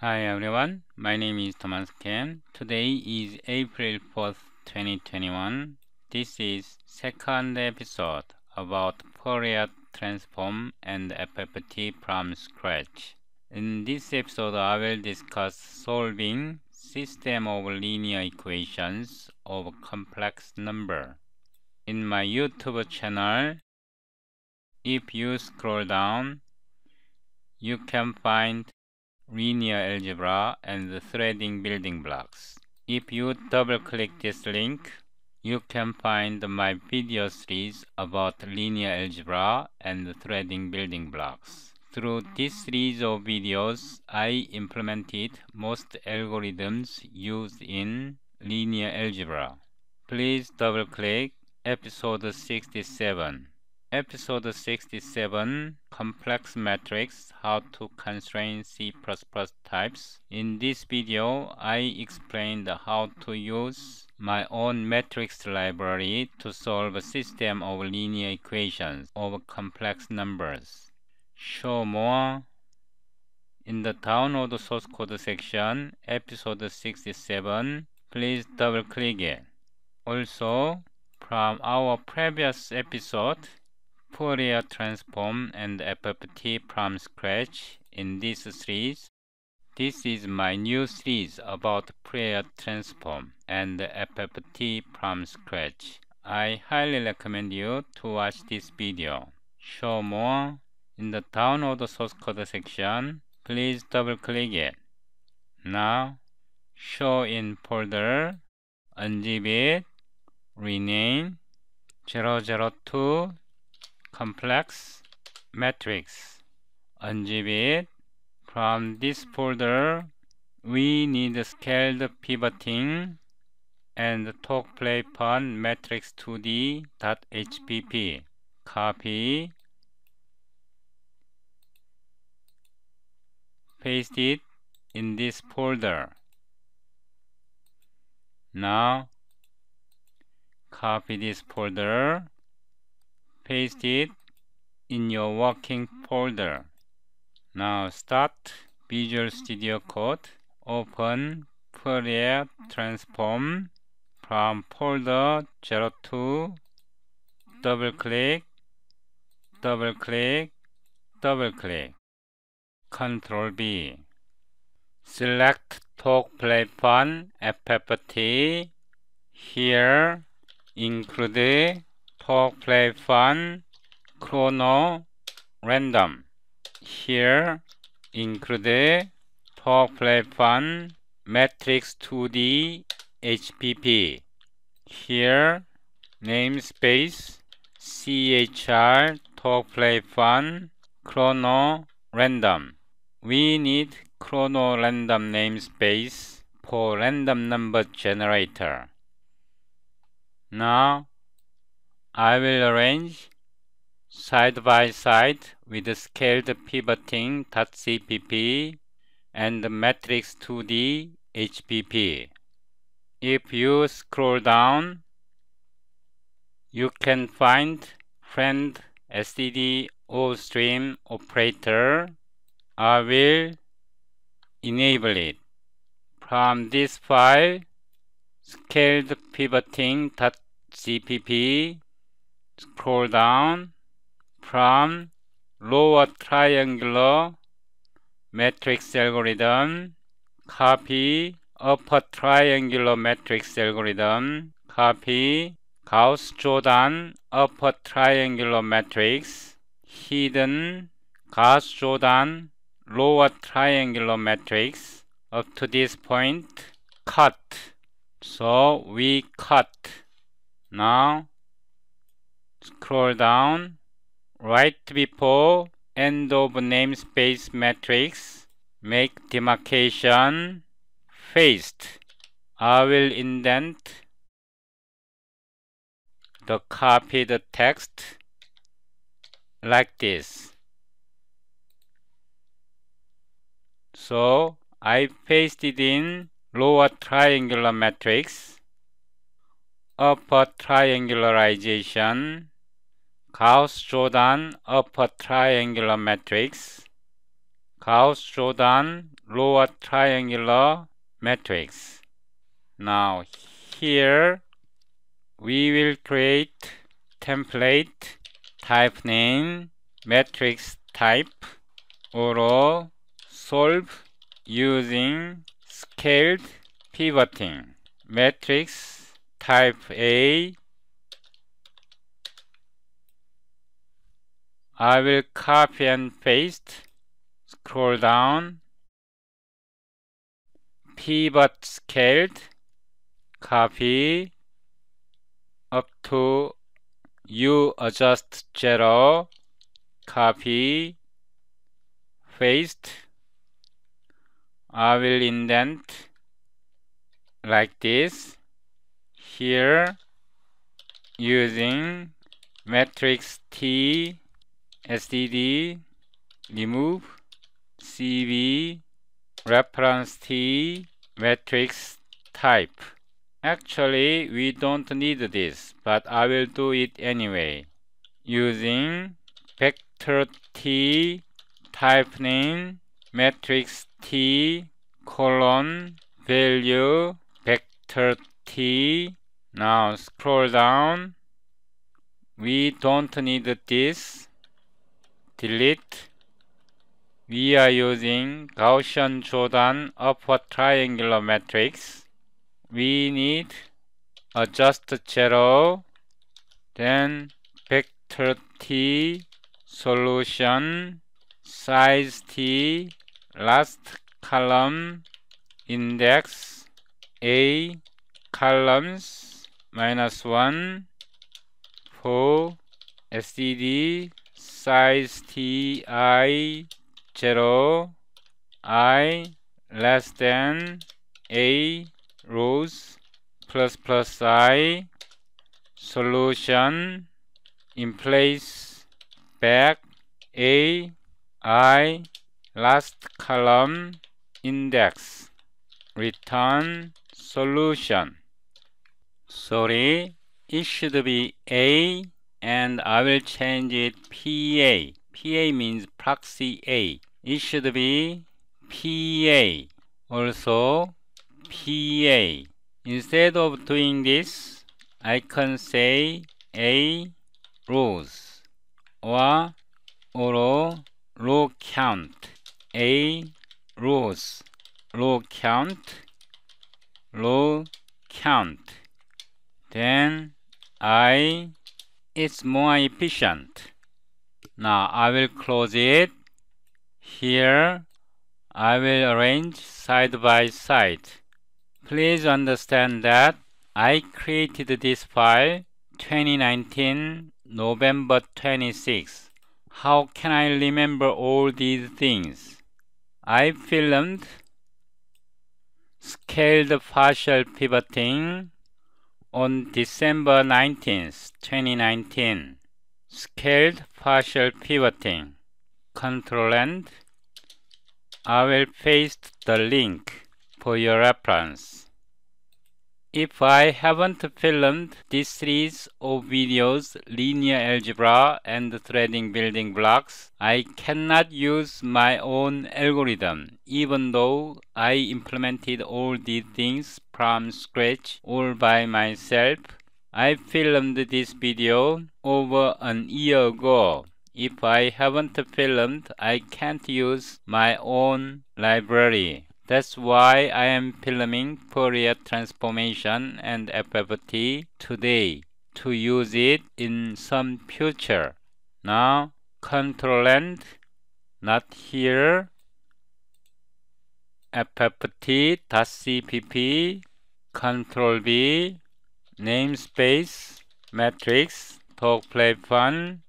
Hi everyone, my name is Thomas Kim. Today is April 4th, 2021. This is second episode about Fourier transform and FFT from scratch. In this episode, I will discuss solving system of linear equations of complex number. In my YouTube channel, if you scroll down, you can find linear algebra, and the threading building blocks. If you double-click this link, you can find my video series about linear algebra and threading building blocks. Through this series of videos, I implemented most algorithms used in linear algebra. Please double-click episode 67. Episode 67 Complex Matrix How to Constrain C++ Types In this video, I explained how to use my own matrix library to solve a system of linear equations of complex numbers. Show more in the download source code section, episode 67, please double click it. Also, from our previous episode, Fourier transform and FFT from scratch in this series. This is my new series about Fourier transform and FFT from scratch. I highly recommend you to watch this video. Show more in the download source code section. Please double click it. Now, show in folder, unzip it, rename 002 complex matrix. Unzip it. From this folder, we need scaled pivoting and talk play talkplaypon matrix2d.hpp. Copy. Paste it in this folder. Now, copy this folder paste it in your working folder. Now start Visual Studio Code, open Fourier transform from folder 02, double click, double click, double click, Control B. Select Talk Play Fun FFT, here include Pork play fun chrono random. Here include Pork play fun matrix 2D HPP. Here namespace chr talk play fun chrono random. We need chrono random namespace for random number generator. Now I will arrange side by side with scaled pivoting .cpp and matrix 2D HPP. If you scroll down, you can find friend std stream operator. I will enable it. From this file, scaled pivoting .cpp scroll down from lower triangular matrix algorithm, copy upper triangular matrix algorithm, copy Gauss-Jordan upper triangular matrix, hidden Gauss-Jordan lower triangular matrix up to this point, cut. So we cut. Now Scroll down, right before end of namespace matrix, make demarcation faced. I will indent the copied text like this. So I pasted in lower triangular matrix, upper triangularization, Gauss-Jordan upper triangular matrix, Gauss-Jordan lower triangular matrix. Now here we will create template type name matrix type or solve using scaled pivoting matrix type A I will copy and paste, scroll down, pivot scaled, copy up to U adjust 0, copy, paste, I will indent like this here using matrix T std remove cv reference t matrix type actually we don't need this but I will do it anyway using vector t type name matrix t colon value vector t now scroll down we don't need this delete we are using Gaussian-Jordan upper triangular matrix we need adjust zero then vector t solution size t last column index a columns minus 1 for std size t i 0 i less than a rows plus plus i solution in place back a i last column index return solution sorry it should be a and I will change it PA. PA means proxy A. It should be PA. Also PA. Instead of doing this, I can say A rows or or row count. A rows, row count, row count. Then I it's more efficient. Now I will close it. Here I will arrange side by side. Please understand that I created this file 2019 November 26. How can I remember all these things? I filmed scaled partial pivoting on December 19, 2019, scaled partial pivoting control End, I will paste the link for your reference. If I haven't filmed this series of videos, linear algebra and threading building blocks, I cannot use my own algorithm, even though I implemented all these things from scratch all by myself. I filmed this video over an year ago. If I haven't filmed, I can't use my own library. That's why I am filming Fourier transformation and FFT today to use it in some future. Now, control end, not here. FFT.cpp control V namespace matrix talk play fun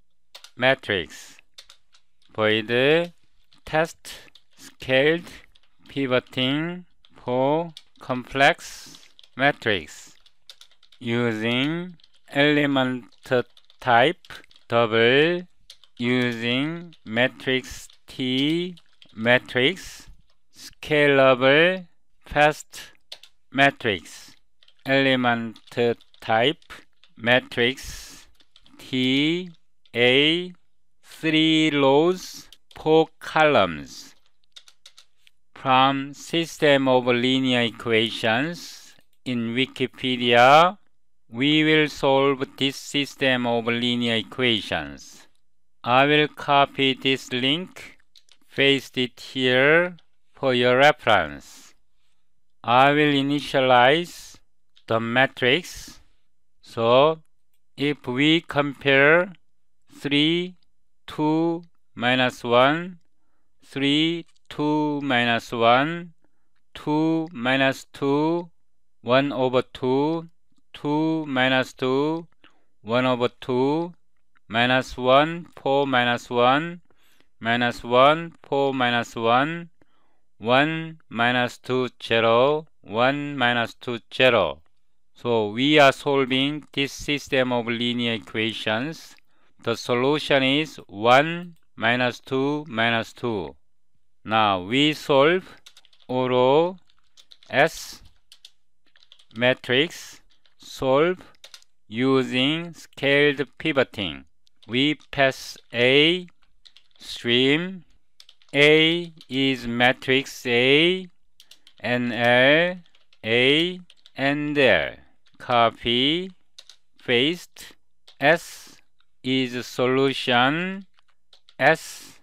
matrix void test scaled pivoting for complex matrix using element type double using matrix T matrix scalable fast matrix element type matrix T A three rows four columns from system of linear equations in Wikipedia we will solve this system of linear equations I will copy this link paste it here for your reference I will initialize the matrix so if we compare 3 2 minus 1 3 2 minus 1, 2 minus 2, 1 over 2, 2 minus 2, 1 over 2, minus 1, 4 minus 1, minus 1, 4 minus 1, 1 minus 2, 0, 1 minus 2, 0. So we are solving this system of linear equations. The solution is 1 minus 2 minus 2. Now we solve Oro S matrix solve using scaled pivoting. We pass A stream. A is matrix A and L, A and L. Copy, paste. S is solution. S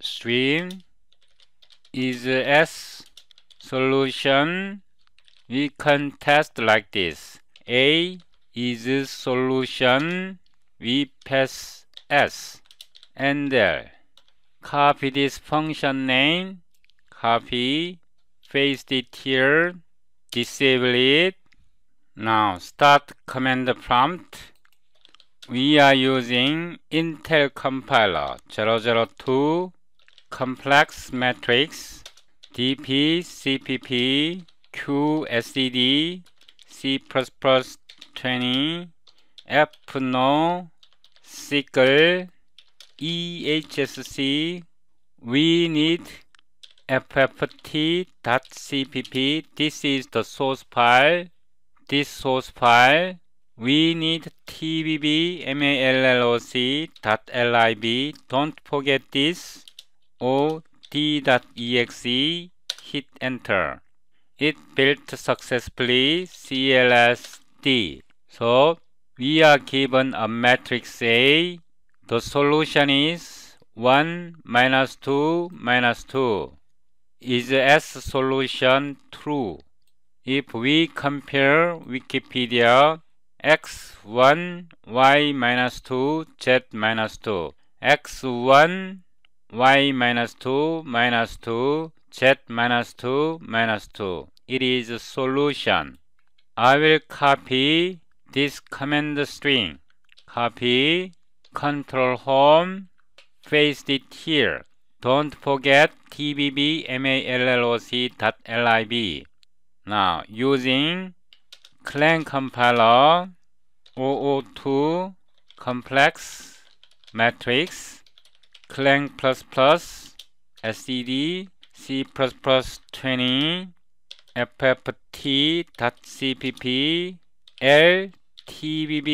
stream is S solution, we can test like this. A is solution, we pass S. And uh, copy this function name, copy, paste it here, disable it. Now start command prompt. We are using Intel compiler 002 complex matrix DP, CPP, QSDD, C++20, FNO, SQL, EHSC, we need fft.cpp, this is the source file, this source file, we need tbb malloc.lib, don't forget this. .ot.exe hit enter. It built successfully CLSD. So we are given a matrix A. The solution is 1 minus 2 minus 2. Is S solution true? If we compare Wikipedia x1 y minus 2 z minus 2 x1 y minus 2 minus 2 z minus 2 minus 2 it is a solution I will copy this command string copy control home paste it here don't forget tbbmalloc.lib now using clang compiler 002 complex matrix clang plus plus std c++ dot cpp l tbb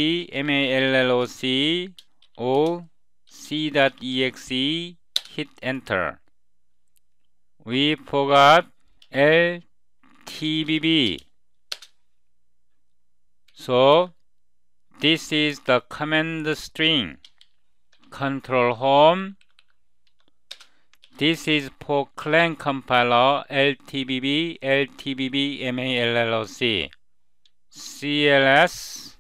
malloc o c dot exe hit enter we forgot l tbb so this is the command string control home this is for CLAN compiler LTBB, LTBB MALLOC, CLS,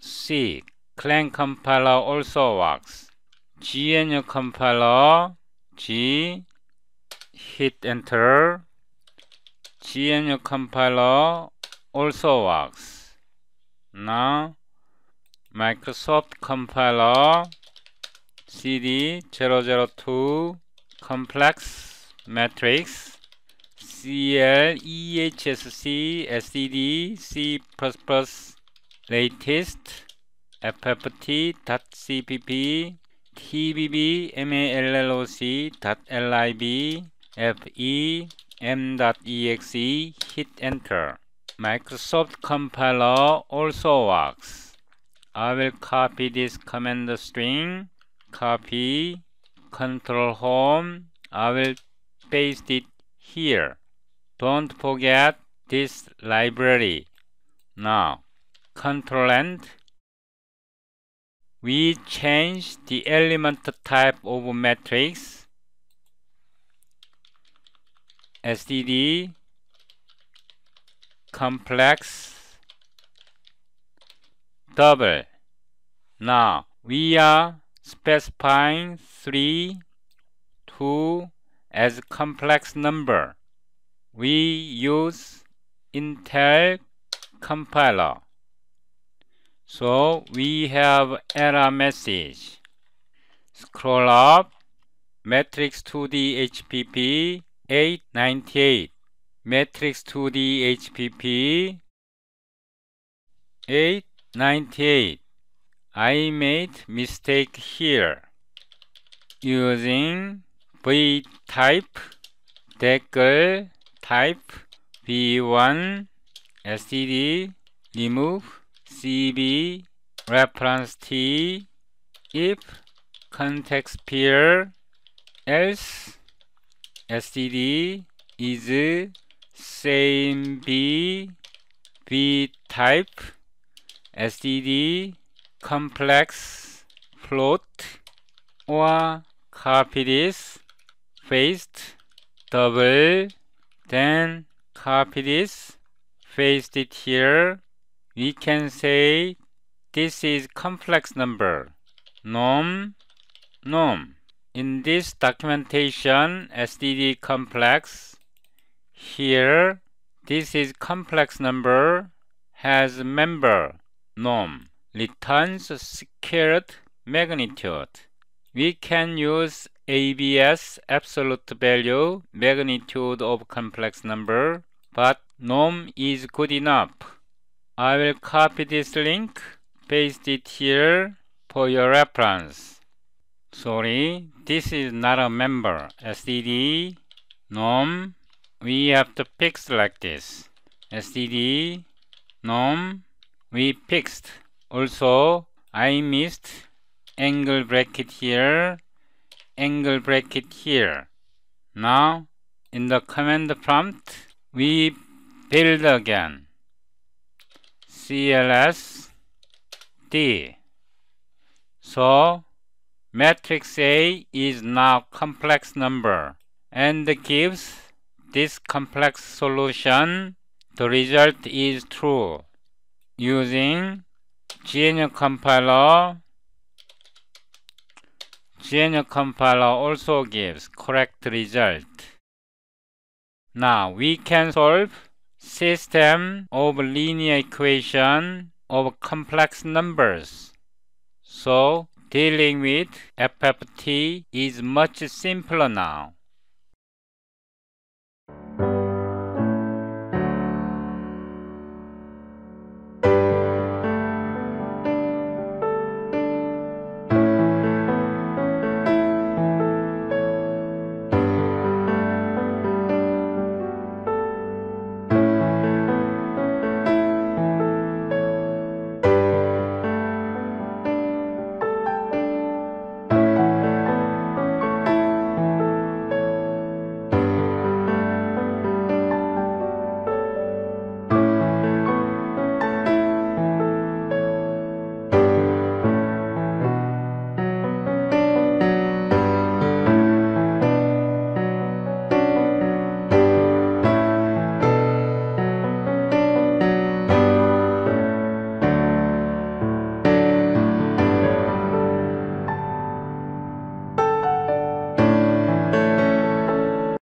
C, CLAN compiler also works, GNU compiler, G, hit enter, GNU compiler also works. Now, Microsoft compiler CD002 complex matrix CL, EHSC, SCD, C++, latest, FFT, .cpp, TBB, MALLOC, .lib, FE, M.exe, hit enter. Microsoft compiler also works. I will copy this command string, copy, control home. I will paste it here. Don't forget this library. Now, control End. we change the element type of matrix std complex double. Now, we are specifying 3, 2 as complex number. We use Intel compiler. So we have error message. Scroll up, matrix 2D HPP 898, matrix 2D HPP 898. I made mistake here using v type 댓글 type v1 std remove cb reference t if context pair else std is same b b type std complex float or copy this, paste, double, then copy this, paste it here. We can say this is complex number, norm, norm. In this documentation, std complex, here, this is complex number, has member, norm, returns squared magnitude. We can use ABS absolute value magnitude of complex number but norm is good enough. I will copy this link, paste it here for your reference. Sorry, this is not a member. std norm we have to fix like this. std norm we fixed. Also, I missed angle bracket here, angle bracket here. Now, in the command prompt, we build again. CLS D. So, matrix A is now complex number and gives this complex solution. The result is true. Using GNU compiler GNU compiler also gives correct result. Now we can solve system of linear equation of complex numbers. So dealing with FFT is much simpler now.